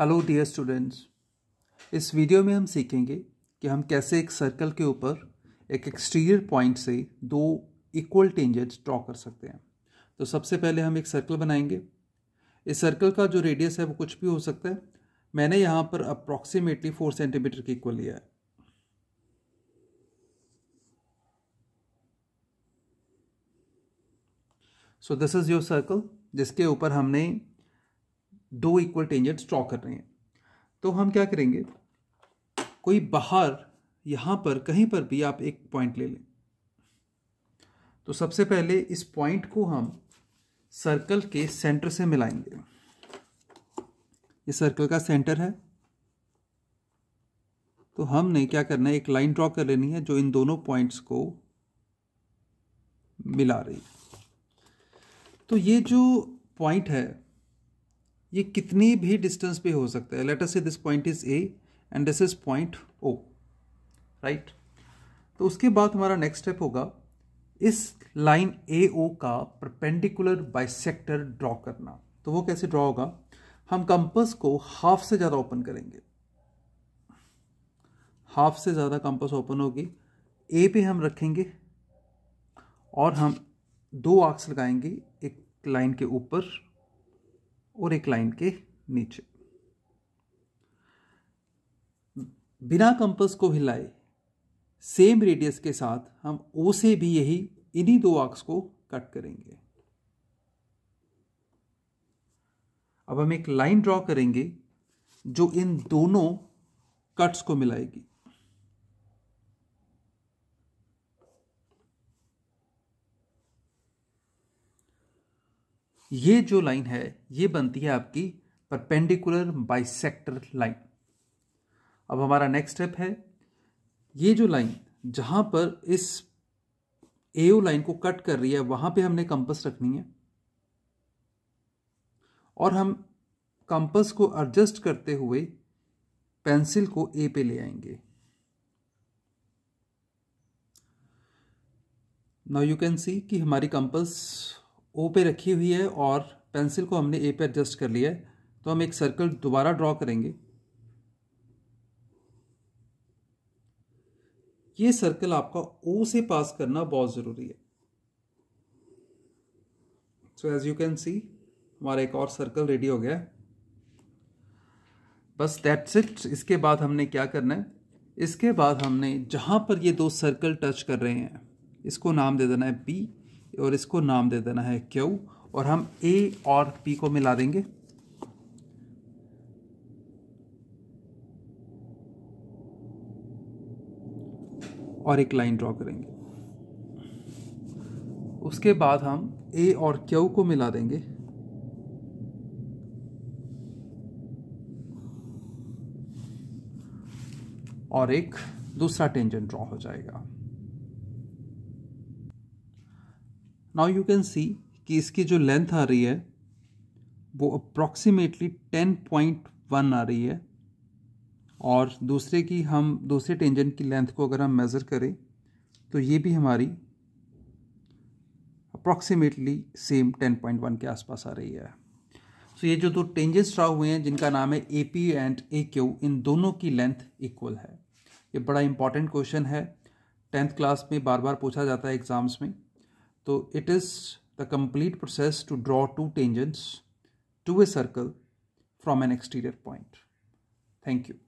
Hello dear students इस video में हम सीखेंगे कि हम कैसे एक सर्कल के ऊपर एक एक्सटीरियर पॉइंट से दो इक्वल टेंजेंट्स ड्रॉ कर सकते हैं तो सबसे पहले हम एक सर्कल बनाएंगे इस सर्कल का जो रेडियस है वो कुछ भी हो सकता है मैंने यहाँ पर अप्रॉक्सीमेटली फोर सेंटीमीटर के इक्वल लिया है so this is your circle जिसके ऊपर हमने दो इक्वल टेंजेंट्स ड्रॉ कर रहे हैं तो हम क्या करेंगे कोई बाहर यहाँ पर कहीं पर भी आप एक पॉइंट ले लें तो सबसे पहले इस पॉइंट को हम सर्कल के सेंटर से मिलाएंगे ये सर्कल का सेंटर है तो हमने क्या करना है एक लाइन ड्रॉ कर लेनी है जो इन दोनों पॉइंट्स को मिला रही तो ये जो पॉइंट है ये कितनी भी डिस्टेंस पे हो सकता है लेटर से this point is A and this is point O right तो उसके बाद हमारा नेक्स्ट स्टेप होगा इस लाइन ए ओ का परपेंडिकुलर बाइसेक्टर ड्रॉ करना तो वो कैसे ड्रॉ होगा हम कंपस को हाफ से ज़्यादा ओपन करेंगे हाफ से ज़्यादा कंपस ओपन होगी ए पे हम रखेंगे और हम दो आर्क्स लगाएंगे एक लाइन के ऊपर और एक लाइन के नीचे बिना कंपस को हिलाए सेम रेडियस के साथ हम ओ से भी यही इन्हीं दो आर्क्स को कट करेंगे अब हम एक लाइन ड्रॉ करेंगे जो इन दोनों कट्स को मिलाएगी ये जो लाइन है ये बनती है आपकी परपेंडिकुलर बाइसेक्टर लाइन अब हमारा नेक्स्ट स्टेप है ये जो लाइन जहाँ पर इस ए लाइन को कट कर रही है वहाँ पे हमने कंपस रखनी है और हम कंपस को एडजस्ट करते हुए पेंसिल को ए पे ले आएंगे नाउ यू कैन सी कि हमारी कंपस ओ पे रखी हुई है और पेंसिल को हमने ए पे एडजस्ट कर लिया है तो हम एक सर्कल दोबारा ड्रॉ करेंगे ये सर्कल आपका ओ से पास करना बहुत ज़रूरी है so as you can see हमारा एक और सर्कल रेडी हो गया बस दैट्स इट इसके बाद हमने क्या करना है इसके बाद हमने जहाँ पर ये दो सर्कल टच कर रहे हैं इसको नाम दे देना है बी और इसको नाम दे देना है क्यू और हम ए और पी को मिला देंगे और एक लाइन ड्रॉ करेंगे उसके बाद हम ए और क्यू को मिला देंगे और एक दूसरा टेंजेंट ड्रॉ हो जाएगा नाउ यू कैन सी कि इसकी जो लेंथ आ रही है वो अप्रॉक्सीमेटली टेन पॉइंट वन आ रही है और दूसरे की हम दूसरे टेंजेंट की लेंथ को अगर हम मेज़र करें तो ये भी हमारी approximately same ten point one के आसपास आ रही है सो so ये जो दो तो टेंजेंट्स ड्रा हुए हैं जिनका नाम है A P and A Q इन दोनों की लेंथ इक्वल है ये बड़ा इंपॉर्टेंट क्वेश्चन है टेंथ क्लास में बार बार पूछा जाता है एग्ज़ाम्स में So it is the complete process to draw two tangents to a circle from an exterior point. Thank you.